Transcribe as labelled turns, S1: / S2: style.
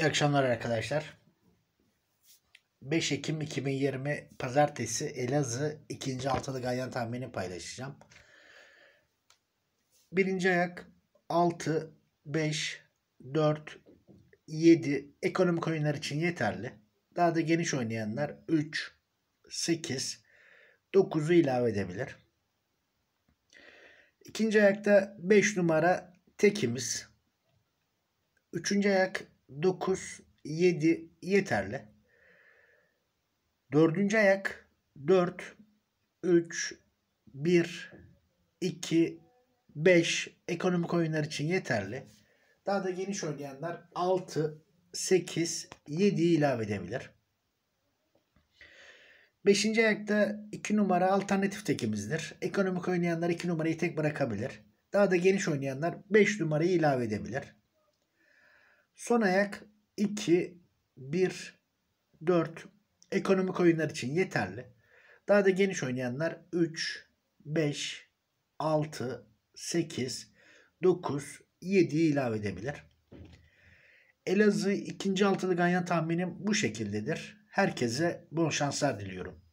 S1: İyi akşamlar arkadaşlar. 5 Ekim 2020 Pazartesi Elazığ ikinci altılı ganyan tahmini paylaşacağım. Birinci ayak 6, 5, 4, 7 ekonomik oyunlar için yeterli. Daha da geniş oynayanlar 3, 8, 9'u ilave edebilir. İkinci ayakta 5 numara tekimiz. Üçüncü ayak 9, 7 yeterli. Dördüncü ayak 4, 3, 1, 2, 5 ekonomik oyunlar için yeterli. Daha da geniş oynayanlar 6, 8, 7'yi ilave edebilir. Beşinci ayakta 2 numara alternatif tekimizdir. Ekonomik oynayanlar 2 numarayı tek bırakabilir. Daha da geniş oynayanlar 5 numarayı ilave edebilir. Son ayak 2, 1, 4 ekonomik oyunlar için yeterli. Daha da geniş oynayanlar 3, 5, 6, 8, 9, 7'yi ilave edebilir. Elazığ ikinci altılı ganyan tahminim bu şekildedir. Herkese bol şanslar diliyorum.